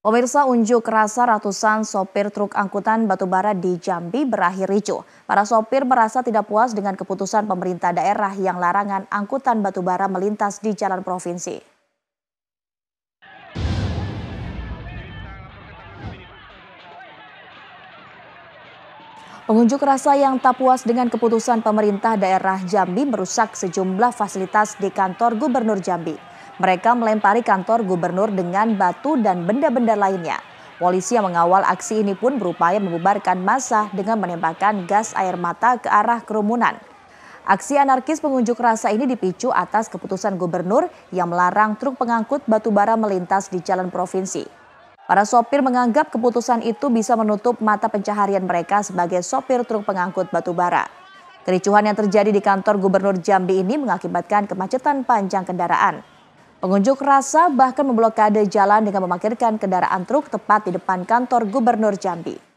Pemirsa unjuk rasa ratusan sopir truk angkutan batubara di Jambi berakhir ricu. Para sopir merasa tidak puas dengan keputusan pemerintah daerah yang larangan angkutan batubara melintas di jalan provinsi. Pengunjuk rasa yang tak puas dengan keputusan pemerintah daerah Jambi merusak sejumlah fasilitas di kantor Gubernur Jambi. Mereka melempari kantor gubernur dengan batu dan benda-benda lainnya. Polisi yang mengawal aksi ini pun berupaya membubarkan massa dengan menembakkan gas air mata ke arah kerumunan. Aksi anarkis pengunjuk rasa ini dipicu atas keputusan gubernur yang melarang truk pengangkut batu bara melintas di jalan provinsi. Para sopir menganggap keputusan itu bisa menutup mata pencaharian mereka sebagai sopir truk pengangkut batu bara. Kericuhan yang terjadi di kantor gubernur Jambi ini mengakibatkan kemacetan panjang kendaraan. Pengunjuk rasa bahkan memblokade jalan dengan memarkirkan kendaraan truk tepat di depan kantor Gubernur Jambi.